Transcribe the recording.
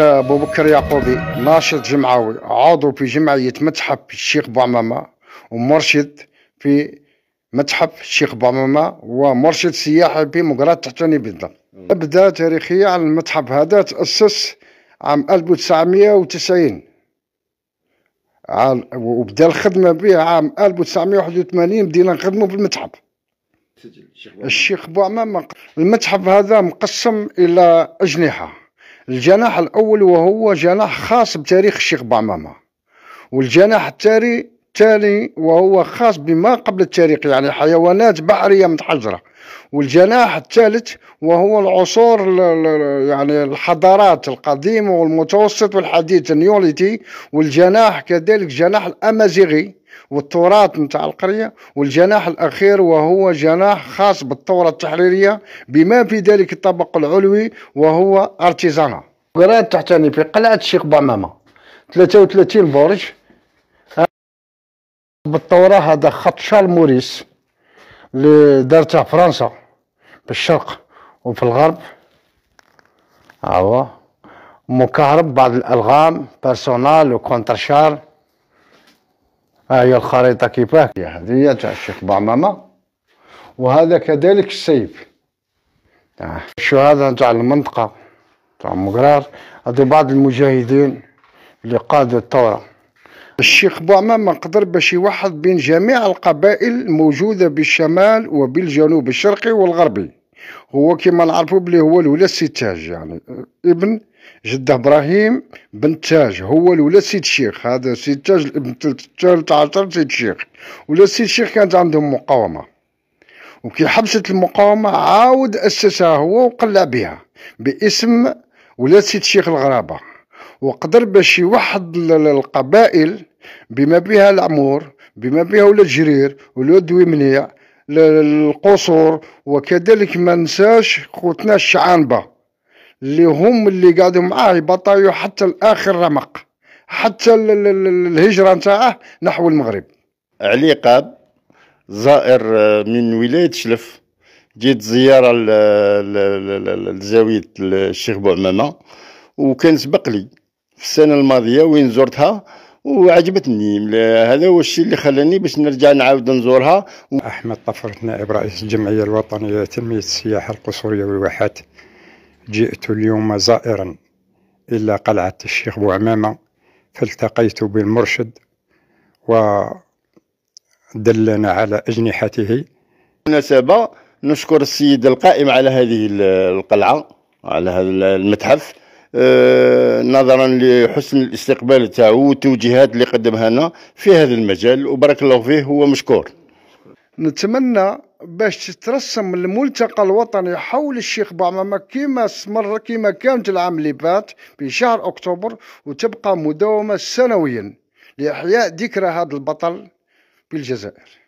أبو بكر يعقوبي ناشط جمعوي عضو في جمعية متحف الشيخ بعمامة ومرشد في متحف الشيخ بعمامة ومرشد سياحي في مقرات تحتني بالضبط ابدا تاريخية على المتحف هذا تأسس عام 1990 وبدا الخدمة به عام 1981 بدينا نخدموا في المتحف الشيخ بوعمامه المتحف هذا مقسم إلى أجنحة الجناح الأول وهو جناح خاص بتاريخ الشيخ بعمامة والجناح التالي التالي وهو خاص بما قبل التاريخ يعني حيوانات بحرية متحجرة والجناح الثالث وهو العصور يعني الحضارات القديمة والمتوسط والحديث النيوليتي والجناح كذلك جناح الأمازيغي والتراث نتاع القرية والجناح الأخير وهو جناح خاص بالثورة التحريرية بما في ذلك الطبق العلوي وهو أرتيزانا قرية تحتني في قلعة الشيخ بعمامة 33 برج بالطوره هذا خط شارل موريس اللي دارته فرنسا بالشرق وفي الغرب هو مكهرب بعض الالغام بيرسونال وكونتر شارل ها هي الخريطه كيفاه هذه تاع الشيخ بعمامه وهذا كذلك السيف آه. شو هذا تاع المنطقه تاع مقرار هذو بعض المجاهدين اللي قادوا الثوره الشيخ بوعمام قدر باش يوحد بين جميع القبائل الموجودة بالشمال وبالجنوب الشرقي والغربي هو كما نعرفوا بلي هو الولاد سي تاج يعني ابن جده ابراهيم بن تاج هو الولاد سيد الشيخ هذا سيد تاج الابن الثالث عشر سيد الشيخ ولاد سيد الشيخ كانت عندهم مقاومه وكي حبست المقاومه عاود اسسها هو وقلع بها باسم ولاد سيد الشيخ الغرابه وقدر باش يوحد القبائل بما بها العمور بما بها ولاد جرير ولاد منيع القصور وكذلك ما ننساش خوتنا الشعانبه اللي هم اللي قعدوا معاه يبطايو حتى لاخر رمق حتى الهجره نتاعه نحو المغرب علي قاب زائر آه، من ولايه شلف جيت زياره لزاويه الشيخ بوعمامه وكان سبق لي في السنه الماضيه وين زرتها وعجبتني هذا هو الشيء اللي خلاني باش نرجع نعاود نزورها و... احمد طفرت نائب رئيس الجمعيه الوطنيه لتنميه السياحه القصوريه والواحات جئت اليوم زائرا الى قلعه الشيخ بوعمامه فالتقيت بالمرشد ودلنا على اجنحته بالمناسبه نشكر السيد القائم على هذه القلعه على هذا المتحف آه، نظرا لحسن الاستقبال تاعو والتوجيهات اللي قدمها لنا في هذا المجال وبارك الله فيه هو مشكور نتمنى باش تترسم الملتقى الوطني حول الشيخ بعمامة كما استمر كما كانت العام اللي فات في شهر اكتوبر وتبقى مداومه سنويا لاحياء ذكرى هذا البطل في الجزائر